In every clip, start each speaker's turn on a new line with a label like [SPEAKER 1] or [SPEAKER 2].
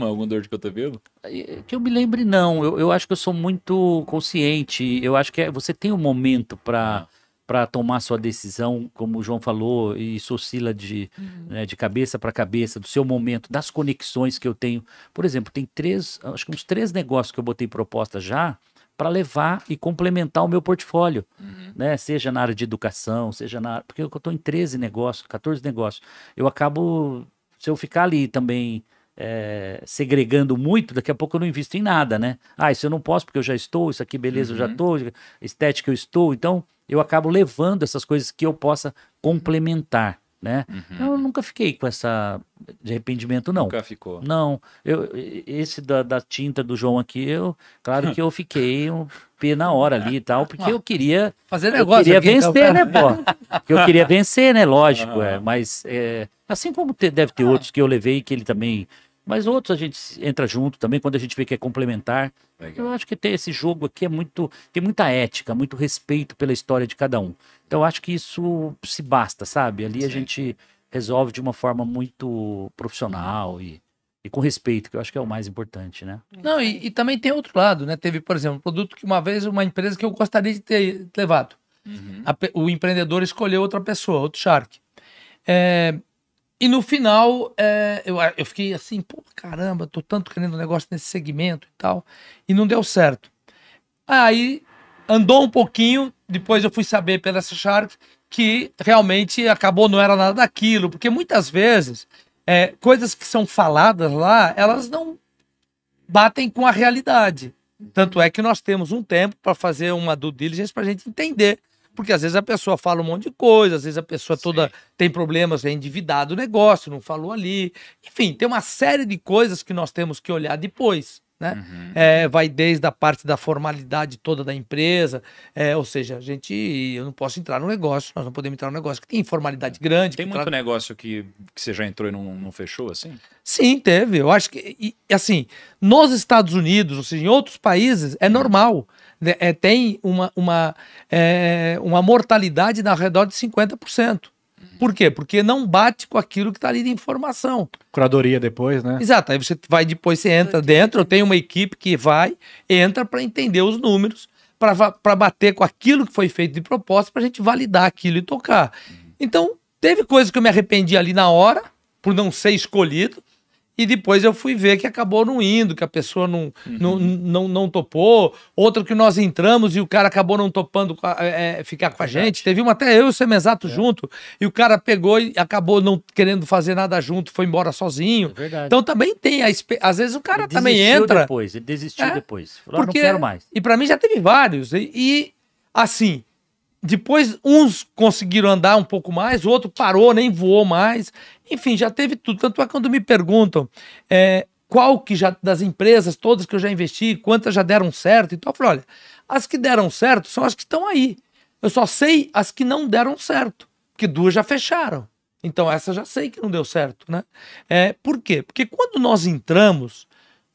[SPEAKER 1] alguma dor de cotovelo? Que eu me lembre, não. Eu, eu acho que eu sou muito consciente. Eu acho que é, você tem um momento para ah. para tomar sua decisão, como o João falou, e isso oscila de, uhum. né, de cabeça para cabeça, do seu momento, das conexões que eu tenho. Por exemplo, tem três, acho que uns três negócios que eu botei proposta já para levar e complementar o meu portfólio, uhum. né? Seja na área de educação, seja na... Porque eu estou em 13 negócios, 14 negócios. Eu acabo, se eu ficar ali também é, segregando muito, daqui a pouco eu não invisto em nada, né? Ah, isso eu não posso porque eu já estou, isso aqui beleza uhum. eu já estou, uhum. estética eu estou. Então eu acabo levando essas coisas que eu possa complementar né? Uhum. Eu nunca fiquei com essa de arrependimento, não. Nunca ficou. Não, eu, esse da, da tinta do João aqui, eu, claro que eu fiquei um pé na hora ali e tal, porque eu queria fazer negócio, eu queria então. vencer, né, pô? Eu queria vencer, né? Lógico, uhum. é. Mas é, assim como te, deve ter outros que eu levei que ele também mas outros a gente entra junto também quando a gente vê que é complementar. Legal. Eu acho que tem esse jogo aqui é muito tem muita ética, muito respeito pela história de cada um. Então eu acho que isso se basta, sabe? Ali Sim. a gente resolve de uma forma muito profissional e, e com respeito, que eu acho que é o mais importante, né? É.
[SPEAKER 2] Não, e, e também tem outro lado, né? Teve, por exemplo, um produto que uma vez uma empresa que eu gostaria de ter levado. Uhum. A, o empreendedor escolheu outra pessoa, outro shark. É, e no final, é, eu, eu fiquei assim, pô, caramba, tô tanto querendo um negócio nesse segmento e tal. E não deu certo. Aí andou um pouquinho, depois eu fui saber pela Shark que realmente acabou não era nada daquilo, porque muitas vezes é, coisas que são faladas lá, elas não batem com a realidade. Tanto é que nós temos um tempo para fazer uma due diligence para a gente entender porque às vezes a pessoa fala um monte de coisa, às vezes a pessoa Sim. toda tem problemas, é endividado o negócio, não falou ali. Enfim, tem uma série de coisas que nós temos que olhar depois. Né? Uhum. É, vai desde a parte da formalidade toda da empresa, é, ou seja, a gente, eu não posso entrar no negócio, nós não podemos entrar no negócio que tem informalidade é. grande. Tem muito tra...
[SPEAKER 1] negócio que, que você já entrou e não, não fechou, assim?
[SPEAKER 2] Sim, teve. Eu acho que, e, assim, nos Estados Unidos, ou seja, em outros países, é uhum. normal. Né? É, tem uma, uma, é, uma mortalidade na redor de 50%. Por quê? Porque não bate com aquilo que está ali de informação. Curadoria depois, né? Exato. Aí você vai depois, você entra dentro. Eu tenho uma equipe que vai, entra para entender os números, para bater com aquilo que foi feito de proposta para a gente validar aquilo e tocar. Uhum. Então, teve coisas que eu me arrependi ali na hora, por não ser escolhido. E depois eu fui ver que acabou não indo, que a pessoa não, uhum. não, não, não, topou. Outra que nós entramos e o cara acabou não topando é, é, ficar com a gente. Teve uma até eu e o Semezato é. junto. E o cara pegou e acabou não querendo fazer nada junto, foi embora sozinho. É então também tem a. Às vezes o cara ele também entra. depois, ele desistiu é. depois. Falou, ah, porque, não quero mais. E para mim já teve vários. e, e assim depois, uns conseguiram andar um pouco mais, o outro parou, nem voou mais. Enfim, já teve tudo. Tanto é quando me perguntam é, qual que já, das empresas, todas que eu já investi, quantas já deram certo. Então, eu falo, olha, as que deram certo são as que estão aí. Eu só sei as que não deram certo, porque duas já fecharam. Então, essa já sei que não deu certo, né? É, por quê? Porque quando nós entramos,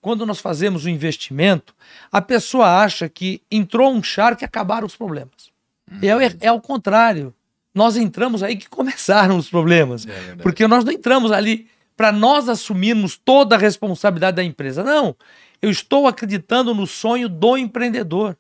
[SPEAKER 2] quando nós fazemos o um investimento, a pessoa acha que entrou um char que acabaram os problemas. É é, uhum. é ao contrário. Nós entramos aí que começaram os problemas. É porque nós não entramos ali para nós assumirmos toda a responsabilidade da empresa. Não. Eu estou acreditando no sonho do empreendedor.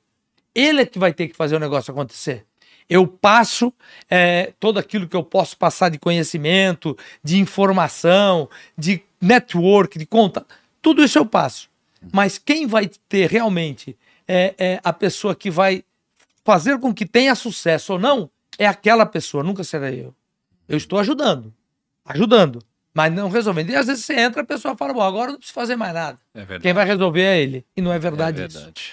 [SPEAKER 2] Ele é que vai ter que fazer o negócio acontecer. Eu passo é, todo aquilo que eu posso passar de conhecimento, de informação, de network, de conta. Tudo isso eu passo. Uhum. Mas quem vai ter realmente é, é a pessoa que vai fazer com que tenha sucesso ou não é aquela pessoa, nunca será eu. Eu estou ajudando. Ajudando. Mas não resolvendo. E às vezes você entra, a pessoa fala, bom, agora não preciso fazer mais nada. É Quem vai resolver é ele. E não é verdade, é verdade. isso.